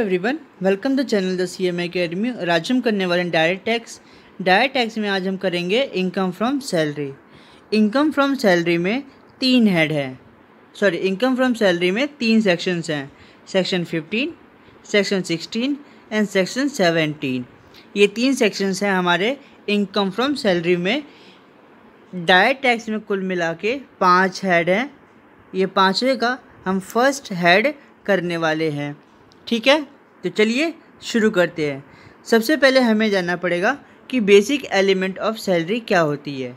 everyone welcome to channel the C M academy और आज हम करने वाले हैं डायरेक्ट टैक्स डायरेक्ट टैक्स में आज हम करेंगे income from salary income from salary में तीन हेड है सॉरी इनकम फ्रॉम सैलरी में तीन सेक्शंस हैं सेक्शन 15 सेक्शन 16 एंड सेक्शन 17 ये तीन सेक्शंस हैं हमारे इनकम फ्रॉम सैलरी में डायरेक्ट टैक्स में कुल मिला के पाँच हेड हैं ये पाँचवें का हम फर्स्ट हेड करने वाले हैं ठीक है तो चलिए शुरू करते हैं सबसे पहले हमें जानना पड़ेगा कि बेसिक एलिमेंट ऑफ सैलरी क्या होती है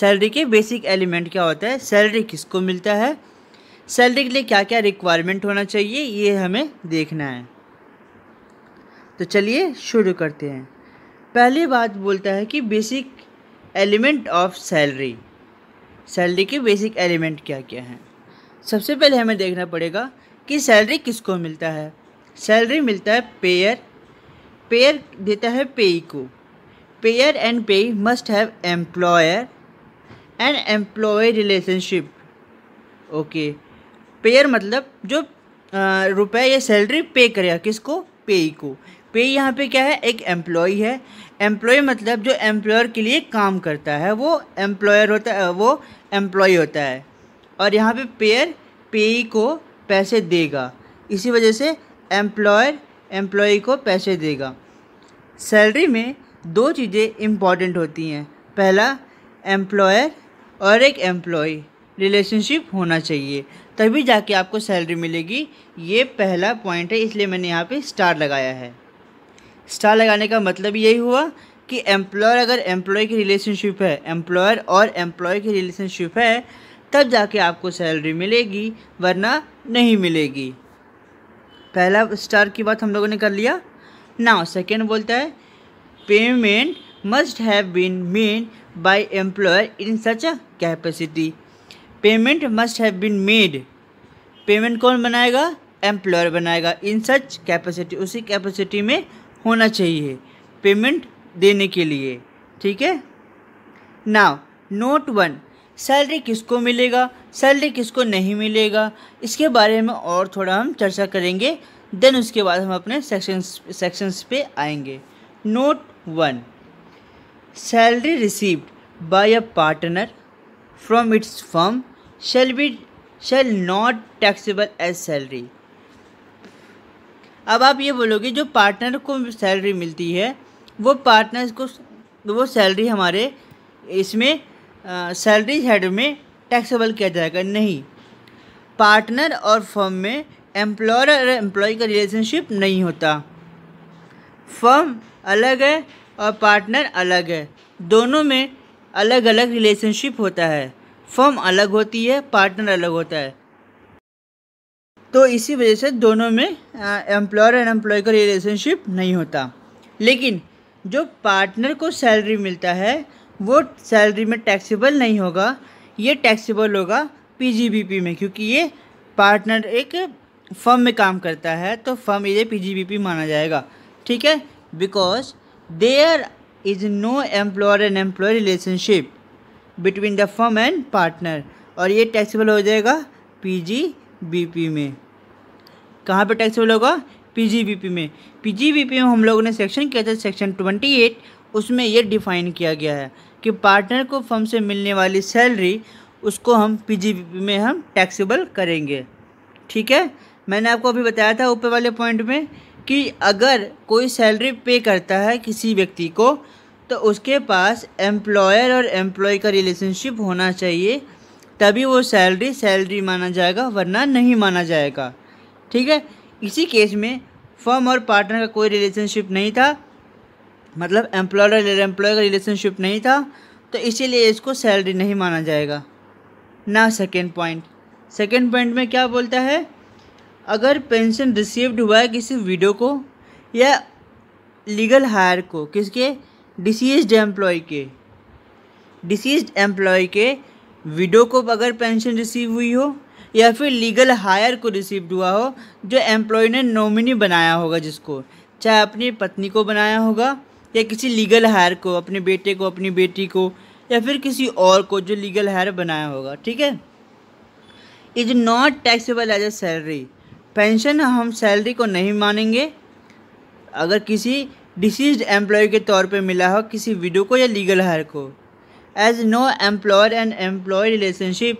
सैलरी के बेसिक एलिमेंट क्या होता है सैलरी किसको मिलता है सैलरी के लिए क्या क्या रिक्वायरमेंट होना चाहिए ये हमें देखना है तो चलिए शुरू करते हैं पहली बात बोलता है कि basic element of salary salary के बेसिक एलिमेंट क्या क्या हैं सबसे पहले हमें देखना पड़ेगा कि सैलरी किसको मिलता है सैलरी मिलता है पेयर पेयर देता है पेई को payer and payee must have employer and employee relationship okay payer मतलब जो रुपए या सैलरी पे करेगा किसको पेई को पे यहाँ पे क्या है एक एम्प्लॉय है एम्प्लॉय मतलब जो एम्प्लॉयर के लिए काम करता है वो एम्प्लॉयर होता है वो एम्प्लॉय होता है और यहाँ पे पेयर पेई को पैसे देगा इसी वजह से एम्प्लॉयर एम्प्लॉय को पैसे देगा सैलरी में दो चीज़ें इम्पॉर्टेंट होती हैं पहला एम्प्लॉयर और एक एम्प्लॉय रिलेशनशिप होना चाहिए तभी जाके आपको सैलरी मिलेगी ये पहला पॉइंट है इसलिए मैंने यहाँ पे स्टार लगाया है स्टार लगाने का मतलब यही हुआ कि एम्प्लॉयर अगर एम्प्लॉय की रिलेशनशिप है एम्प्लॉयर और एम्प्लॉय की रिलेशनशिप है तब जाके आपको सैलरी मिलेगी वरना नहीं मिलेगी पहला स्टार की बात हम लोगों ने कर लिया नाउ सेकेंड बोलता है payment must have been made by employer in such a capacity payment must have been made payment कौन बनाएगा एम्प्लॉयर बनाएगा इन सच कैपेसिटी उसी कैपेसिटी में होना चाहिए पेमेंट देने के लिए ठीक है नाउ नोट वन सैलरी किसको मिलेगा सैलरी किसको नहीं मिलेगा इसके बारे में और थोड़ा हम चर्चा करेंगे देन उसके बाद हम अपने सेक्शंस सेक्शंस पे आएंगे note one salary received by a partner from its firm shall be shall not taxable as salary अब आप ये बोलोगे जो पार्टनर को सैलरी मिलती है वो पार्टनर को वो सैलरी हमारे इसमें सैलरी हेड में टैक्सेबल किया जाएगा नहीं पार्टनर और फर्म में एम्प्लॉयर और एम्प्लॉय का रिलेशनशिप नहीं होता फर्म अलग है और पार्टनर अलग है दोनों में अलग अलग रिलेशनशिप होता है फर्म अलग होती है पार्टनर अलग होता है तो इसी वजह से दोनों में एम्प्लॉयर एंड एम्प्लॉय का रिलेशनशिप नहीं होता लेकिन जो पार्टनर को सैलरी मिलता है वो सैलरी में टैक्सीबल नहीं होगा ये टैक्सीबल होगा पीजीबीपी में क्योंकि ये पार्टनर एक फर्म में काम करता है तो फर्म इधर पीजीबीपी माना जाएगा ठीक है because there is no employer and employee relationship between the firm and partner और ये टैक्सीबल हो जाएगा पीजीबीपी में कहाँ पे टैक्सीबल होगा पीजीबीपी में पीजीबीपी में हम लोगों ने सेक्शन किया था सेक्शन ट्वेंटी एट उसमें ये डिफाइन किया गया है कि पार्टनर को फर्म से मिलने वाली सैलरी उसको हम पी में हम टैक्सीबल करेंगे ठीक है मैंने आपको अभी बताया था ऊपर वाले पॉइंट में कि अगर कोई सैलरी पे करता है किसी व्यक्ति को तो उसके पास एम्प्लॉयर और एम्प्लॉय का रिलेशनशिप होना चाहिए तभी वो सैलरी सैलरी माना जाएगा वरना नहीं माना जाएगा ठीक है इसी केस में फर्म और पार्टनर का कोई रिलेशनशिप नहीं था मतलब एम्प्लॉयर और एम्प्लॉय का रिलेशनशिप नहीं था तो इसीलिए इसको सैलरी नहीं माना जाएगा ना सेकेंड पॉइंट सेकेंड पॉइंट में क्या बोलता है अगर पेंशन रिसीव्ड हुआ है किसी वीडियो को या लीगल हायर को किसके डिसीज्ड एम्प्लॉय के डिसीज्ड एम्प्लॉय के विडो को अगर पेंशन रिसीव हुई हो या फिर लीगल हायर को रिसीव्ड हुआ हो जो एम्प्लॉय ने नॉमिनी बनाया होगा जिसको चाहे अपनी पत्नी को बनाया होगा या किसी लीगल हायर को अपने बेटे को अपनी बेटी को या फिर किसी और को जो लीगल हायर बनाया होगा ठीक है is not taxable as a salary pension हम सैलरी को नहीं मानेंगे अगर किसी डिसीज एम्प्लॉय के तौर पर मिला हो किसी विडो को या लीगल हायर को as no employer and employee relationship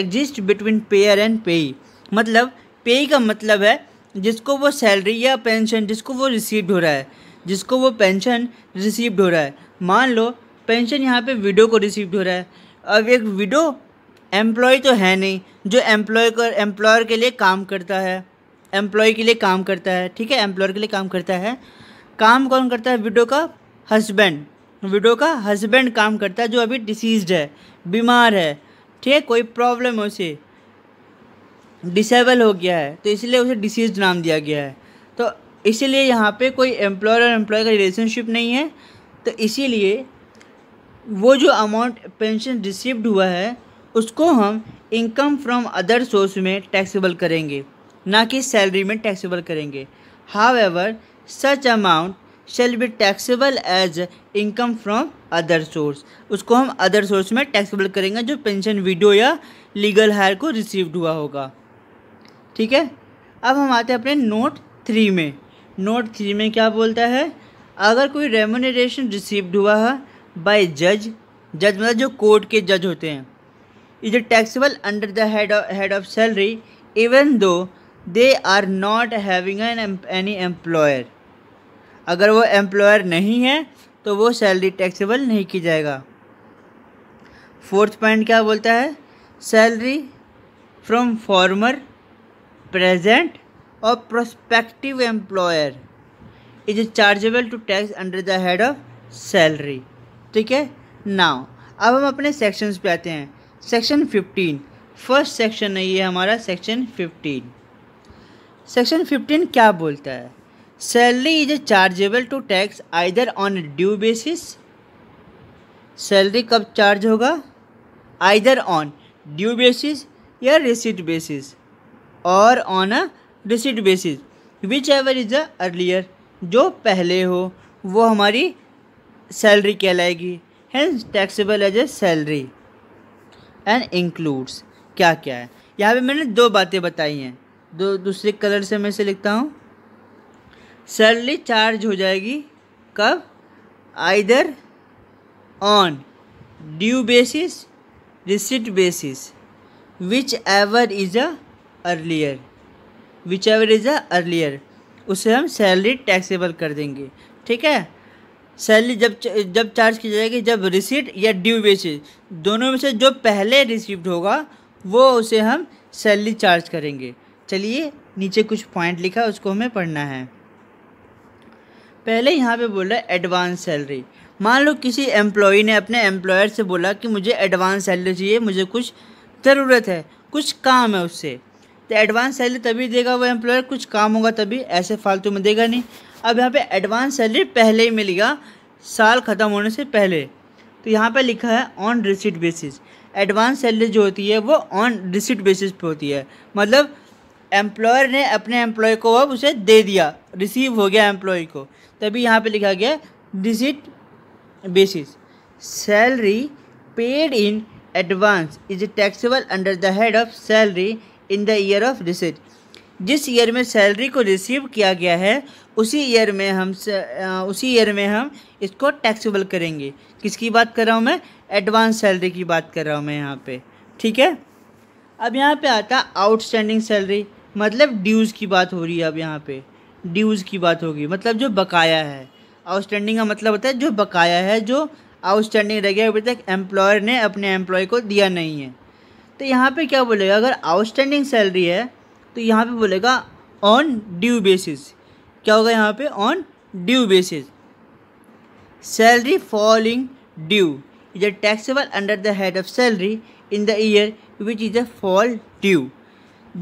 exist between payer and payee मतलब पेई का मतलब है जिसको वो सैलरी या पेंशन जिसको वो रिसीव हो रहा है जिसको वो पेंशन रिसीव्ड हो रहा है मान लो पेंशन यहाँ पे विडो को रिसीव्ड हो रहा है अब एक विडो एम्प्लॉय तो है नहीं जो एम्प्लॉय को एम्प्लॉयर के लिए काम करता है एम्प्लॉय के लिए काम करता है ठीक है एम्प्लॉयर के लिए काम करता है काम कौन करता है विडो का हस्बैंड विडो का हस्बैंड काम करता है जो अभी डिसीज्ड है बीमार है ठीक है कोई प्रॉब्लम है उसे डिसेबल हो गया है तो इसलिए उसे डिसीज नाम दिया गया है तो इसीलिए यहाँ पे कोई एम्प्लॉयर और एम्प्लॉय का रिलेशनशिप नहीं है तो इसीलिए वो जो अमाउंट पेंशन रिसीव्ड हुआ है उसको हम इनकम फ्रॉम अदर सोर्स में टैक्सेबल करेंगे ना कि सैलरी में टैक्सेबल करेंगे however such amount shall be taxable as income from other source उसको हम अदर सोर्स में टैक्सेबल करेंगे जो पेंशन वीडियो या लीगल हायर को रिसीव्ड हुआ होगा ठीक है अब हम आते हैं अपने नोट थ्री में नोट थ्री में क्या बोलता है अगर कोई रेमोनरेशन रिसीव्ड हुआ है बाय जज जज मतलब जो कोर्ट के जज होते हैं is taxable under the head head of salary even though they are not having an any employer अगर वो एम्प्लॉयर नहीं है तो वो सैलरी टैक्सेबल नहीं की जाएगा फोर्थ पॉइंट क्या बोलता है सैलरी फ्रॉम फॉर्मर प्रेजेंट और prospective employer is chargeable to tax under the head of salary ठीक है नाउ अब हम अपने सेक्शंस पे आते हैं सेक्शन 15 फर्स्ट सेक्शन है ये हमारा सेक्शन 15 सेक्शन 15 क्या बोलता है salary is chargeable to tax either on due basis salary कब चार्ज होगा आइदर ऑन ड्यू बेसिस या रिसिट बेसिस और on a receipt basis whichever is the earlier जो पहले हो वो हमारी सैलरी कहलाएगी hence taxable as a salary and includes क्या क्या है यहाँ पे मैंने दो बातें बताई हैं दो दूसरे कलर से मैं से लिखता हूँ सैलरी चार्ज हो जाएगी कब either on due basis receipt basis whichever is a earlier whichever is a earlier उसे हम सैलरी टैक्सेबल कर देंगे ठीक है सैलरी जब जब चार्ज की जाएगी जब रिसीट या ड्यू बेसिस दोनों में से जो पहले रिसिप्ट होगा वो उसे हम सैलरी चार्ज करेंगे चलिए नीचे कुछ पॉइंट लिखा उसको हमें पढ़ना है पहले यहाँ पे बोल रहा है एडवांस सैलरी मान लो किसी एम्प्लॉय ने अपने एम्प्लॉयर से बोला कि मुझे एडवांस सैलरी चाहिए मुझे कुछ ज़रूरत है कुछ काम है उससे तो एडवांस सैलरी तभी देगा वो एम्प्लॉयर कुछ काम होगा तभी ऐसे फालतू में देगा नहीं अब यहाँ पे एडवांस सैलरी पहले ही मिलेगा साल ख़त्म होने से पहले तो यहाँ पे लिखा है on receipt basis advance salary जो होती है वो ऑन रिसिट बेसिस पे होती है मतलब एम्प्लॉयर ने अपने एम्प्लॉय को अब उसे दे दिया रिसीव हो गया एम्प्लॉय को तभी यहाँ पर लिखा गया receipt basis salary paid in advance is taxable under the head of salary in the year of receipt जिस ईयर में सैलरी को रिसीव किया गया है उसी ईयर में हम उसी ईयर में हम इसको टैक्सीबल करेंगे किसकी बात कर रहा हूँ मैं एडवांस सैलरी की बात कर रहा हूँ मैं यहाँ पे ठीक है अब यहाँ पे आता आउटस्टैंडिंग सैलरी मतलब ड्यूज़ की बात हो रही है अब यहाँ पे ड्यूज़ की बात होगी मतलब जो बकाया है आउटस्टैंडिंग का मतलब होता है जो बकाया है जो आउटस्टैंडिंग रह गया अभी तक एम्प्लॉयर ने अपने एम्प्लॉय को दिया नहीं है तो यहाँ पे क्या बोलेगा अगर आउटस्टैंडिंग सैलरी है तो यहाँ पे बोलेगा ऑन ड्यू बेसिस क्या होगा यहाँ पे on due basis salary falling due is a taxable under the head of salary in the year which is a fall due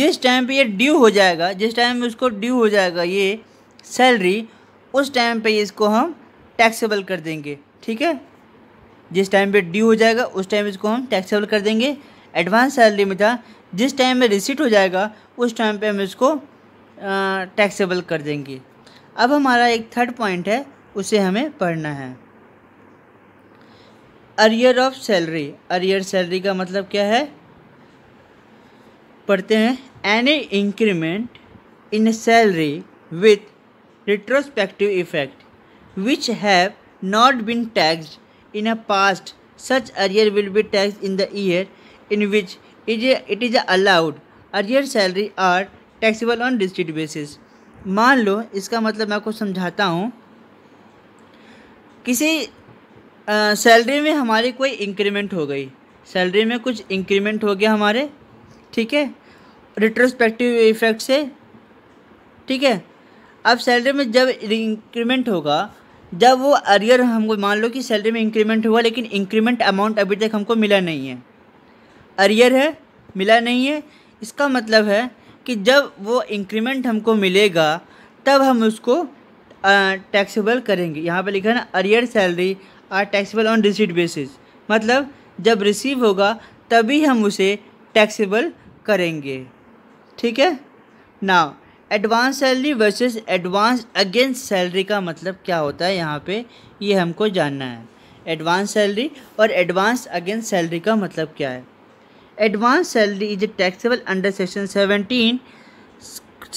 जिस टाइम पे ये ड्यू हो जाएगा जिस टाइम में उसको ड्यू हो जाएगा ये सैलरी उस टाइम पे इसको हम टैक्सेबल कर देंगे ठीक है जिस टाइम पे ड्यू हो जाएगा उस टाइम इसको हम टैक्सेबल कर देंगे एडवांस सैलरी में था जिस टाइम में रिसीट हो जाएगा उस टाइम पे हम इसको टैक्सेबल कर देंगे अब हमारा एक थर्ड पॉइंट है उसे हमें पढ़ना है arrear of salary arrear salary का मतलब क्या है पढ़ते हैं any increment in salary with retrospective effect which have not been taxed in a past such arrear will be tax in the year in which is it is allowed arrear salary are taxable on district basis मान लो इसका मतलब मैं आपको समझाता हूँ किसी salary में हमारी कोई इंक्रीमेंट हो गई सैलरी में कुछ इंक्रीमेंट हो गया हमारे ठीक है रिट्रोस्पेक्टिव इफेक्ट से ठीक है अब सैलरी में जब इंक्रीमेंट होगा जब वो अरियर हमको मान लो कि सैलरी में इंक्रीमेंट हुआ लेकिन इंक्रीमेंट अमाउंट अभी तक हमको मिला नहीं है अरियर है मिला नहीं है इसका मतलब है कि जब वो इंक्रीमेंट हमको मिलेगा तब हम उसको टैक्सेबल करेंगे यहाँ पे लिखा है ना arrear salary are taxable on receipt basis मतलब जब रिसीव होगा तभी हम उसे टैक्सेबल करेंगे ठीक है ना advance salary versus advance against salary का मतलब क्या होता है यहाँ पे ये हमको जानना है एडवांस सैलरी और एडवांस अगेंस्ट सैलरी का मतलब क्या है advance salary is taxable under section seventeen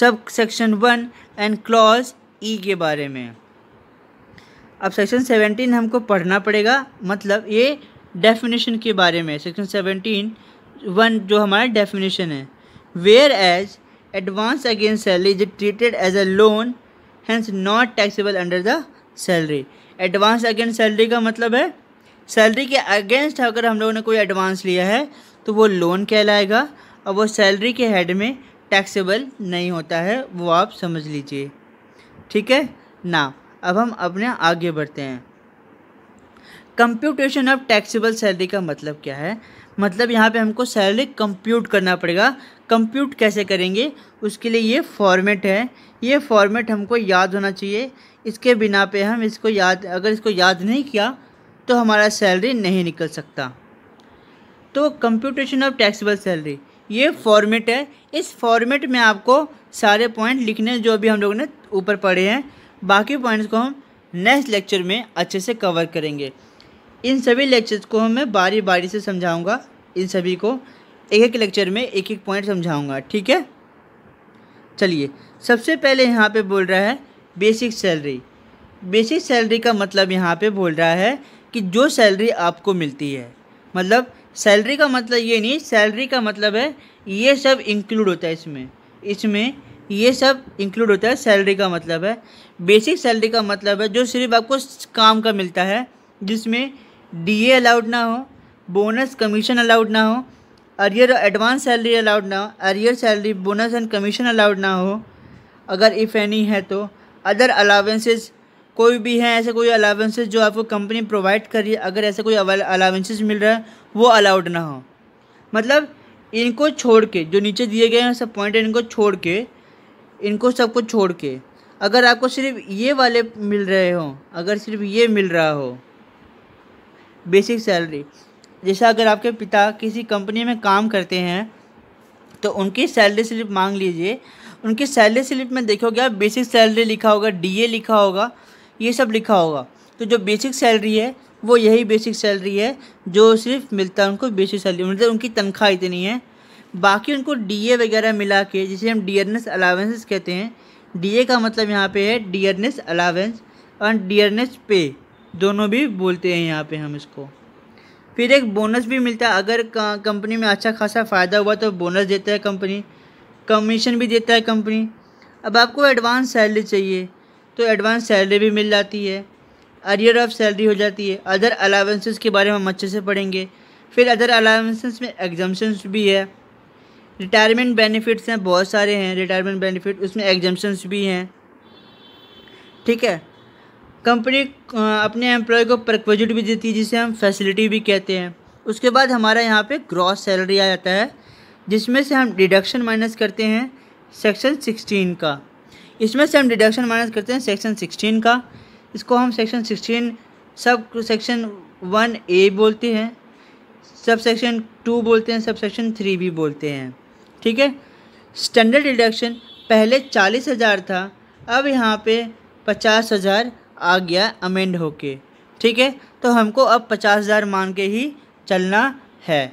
sub section one and clause e के बारे में अब सेक्शन सेवेंटीन हमको पढ़ना पड़ेगा मतलब ये डेफिनेशन के बारे में सेक्शन सेवनटीन वन जो हमारा डेफिनेशन है whereas advance against salary is treated as a loan hence not taxable under the salary advance against salary का मतलब है सैलरी के अगेंस्ट अगर हम लोगों ने कोई एडवांस लिया है तो वो लोन कहलाएगा और वो सैलरी के हेड में टैक्सेबल नहीं होता है वो आप समझ लीजिए ठीक है ना अब हम अपने आगे बढ़ते हैं कंप्यूटेशन ऑफ टैक्सेबल सैलरी का मतलब क्या है मतलब यहाँ पे हमको सैलरी कंप्यूट करना पड़ेगा कंप्यूट कैसे करेंगे उसके लिए ये फॉर्मेट है ये फॉर्मेट हमको याद होना चाहिए इसके बिना पे हम इसको याद अगर इसको याद नहीं किया तो हमारा सैलरी नहीं निकल सकता तो कंप्यूटेशन ऑफ टैक्सीबल सैलरी ये फॉर्मेट है इस फॉर्मेट में आपको सारे पॉइंट लिखने जो अभी हम लोगों ने ऊपर पढ़े हैं बाकी पॉइंट्स को हम नेक्स्ट लेक्चर में अच्छे से कवर करेंगे इन सभी लेक्चर्स को मैं बारी बारी से समझाऊंगा इन सभी को एक एक लेक्चर में एक एक पॉइंट समझाऊंगा ठीक है चलिए सबसे पहले यहाँ पे बोल रहा है बेसिक सैलरी बेसिक सैलरी का मतलब यहाँ पे बोल रहा है कि जो सैलरी आपको मिलती है मतलब सैलरी का मतलब ये नहीं सैलरी का मतलब है ये सब इंक्लूड होता है इसमें इसमें ये सब इंक्लूड होता है सैलरी का मतलब है बेसिक सैलरी का मतलब है जो सिर्फ आपको काम का मिलता है जिसमें डीए अलाउड ना हो बोनस कमीशन अलाउड ना हो अरियर एडवांस सैलरी अलाउड ना हो arrear salary bonus and commission allowed ना हो अगर इफ़ एनी है तो अदर अलावेंसेज कोई भी है ऐसे कोई अलावेंसेज जो आपको कंपनी प्रोवाइड कर रही है अगर ऐसे कोई अलावेंसेज मिल रहा है वो अलाउड ना हो मतलब इनको छोड़ के जो नीचे दिए गए हैं सब पॉइंट इनको छोड़ के इनको सबको छोड़ के अगर आपको सिर्फ ये वाले मिल रहे हो अगर सिर्फ ये मिल रहा हो बेसिक सैलरी जैसा अगर आपके पिता किसी कंपनी में काम करते हैं तो उनकी सैलरी स्लिप मांग लीजिए उनकी सैलरी स्लिप में देखोगे आप बेसिक सैलरी लिखा होगा डीए लिखा होगा ये सब लिखा होगा तो जो बेसिक सैलरी है वो यही बेसिक सैलरी है जो सिर्फ मिलता है उनको बेसिक सैलरी मतलब उनकी तनख्वाह इतनी है बाकी उनको डीए वगैरह मिला के जिसे हम डियरनेस अलावेंसेस कहते हैं डीए का मतलब यहाँ पे है डियरनेस अलावेंस और डियरनेस पे दोनों भी बोलते हैं यहाँ पे हम इसको फिर एक बोनस भी मिलता है अगर कंपनी में अच्छा खासा फ़ायदा हुआ तो बोनस देता है कंपनी कमीशन भी देता है कंपनी अब आपको एडवांस सैलरी चाहिए तो एडवांस सैलरी भी मिल जाती है अरियर ऑफ सैलरी हो जाती है अदर अलावेंसेस के बारे में हम अच्छे से पढ़ेंगे फिर अदर अलावेंसेस में एग्जाम्शंस भी है रिटायरमेंट बेनिफिट्स हैं बहुत सारे हैं रिटायरमेंट बेनिफिट उसमें एग्जम्पन्स भी हैं ठीक है कंपनी अपने एम्प्लॉय को प्रक्विजिट भी देती है जिसे हम फैसिलिटी भी कहते हैं उसके बाद हमारा यहाँ पे ग्रॉस सैलरी आ जाता है जिसमें से हम डिडक्शन माइनस करते हैं सेक्शन सिक्सटीन का इसमें से हम डिडक्शन माइनस करते हैं सेक्शन सिक्सटीन का इसको हम section sixteen sub section one A बोलते हैं सब सेक्शन टू बोलते हैं सब सेक्शन थ्री भी बोलते हैं ठीक है स्टैंडर्ड डिडक्शन पहले चालीस हज़ार था अब यहाँ पे पचास हज़ार आ गया अमेंड होके ठीक है तो हमको अब पचास हज़ार मान के ही चलना है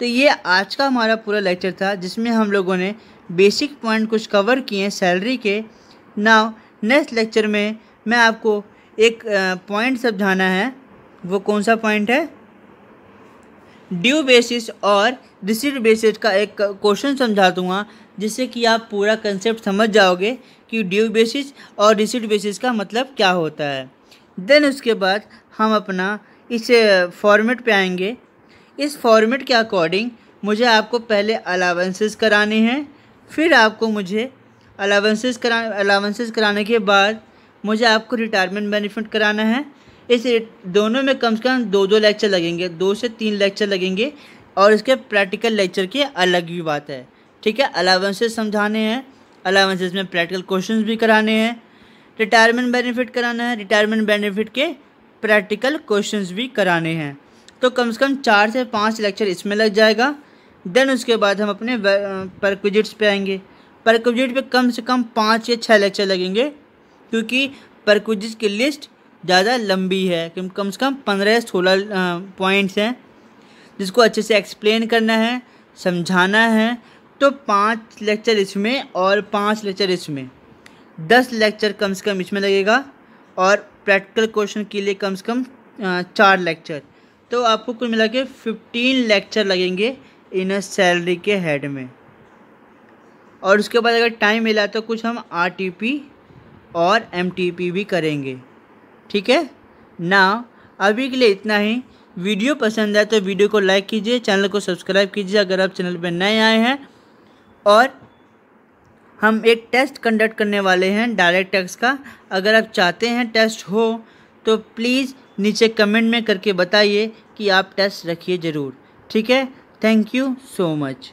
तो ये आज का हमारा पूरा लेक्चर था जिसमें हम लोगों ने बेसिक पॉइंट कुछ कवर किए हैं सैलरी के नाउ नेक्स्ट लेक्चर में मैं आपको एक पॉइंट समझाना है वो कौन सा पॉइंट है ड्यू बेसिस और रिसीव बेसिस का एक क्वेश्चन समझा दूँगा जिससे कि आप पूरा कंसेप्ट समझ जाओगे कि ड्यू बेसिस और रिसीव बेसिस का मतलब क्या होता है देन उसके बाद हम अपना इस फॉर्मेट पे आएंगे इस फॉर्मेट के अकॉर्डिंग मुझे आपको पहले अलावेंसेस कराने हैं फिर आपको मुझे अलावेंसेस करा अलावेंसेस कराने के बाद मुझे आपको रिटायरमेंट बेनिफिट कराना है इस दोनों में कम से कम दो दो लेक्चर लगेंगे दो से तीन लेक्चर लगेंगे और इसके प्रैक्टिकल लेक्चर की अलग ही बात है ठीक है अलावेंसेस समझाने हैं अलावेंसेस में प्रैक्टिकल क्वेश्चन भी कराने हैं रिटायरमेंट बेनिफिट कराना है रिटायरमेंट बेनिफिट के प्रैक्टिकल क्वेश्चंस भी कराने हैं तो कम से कम चार से पाँच लेक्चर इसमें लग जाएगा देन उसके बाद हम अपने पर क्विजिट्स पे आएंगे परक्विजिट पे कम से कम पाँच या छः लेक्चर लगेंगे क्योंकि परक्विजिट की लिस्ट ज़्यादा लंबी है कि कम से कम पंद्रह सोलह पॉइंट्स हैं जिसको अच्छे से एक्सप्लेन करना है समझाना है तो पाँच लेक्चर इसमें और पाँच लेक्चर इसमें दस लेक्चर कम से कम इसमें लगेगा और प्रैक्टिकल क्वेश्चन के लिए कम से कम चार लेक्चर तो आपको कुल मिला के फिफ्टीन लेक्चर लगेंगे इन सैलरी के हेड में और उसके बाद अगर टाइम मिला तो कुछ हम आर और एम भी करेंगे ठीक है ना अभी के लिए इतना ही वीडियो पसंद आए तो वीडियो को लाइक कीजिए चैनल को सब्सक्राइब कीजिए अगर आप चैनल पर नए आए हैं और हम एक टेस्ट कंडक्ट करने वाले हैं डायरेक्ट टैक्स का अगर आप चाहते हैं टेस्ट हो तो प्लीज़ नीचे कमेंट में करके बताइए कि आप टेस्ट रखिए ज़रूर ठीक है थैंक यू सो मच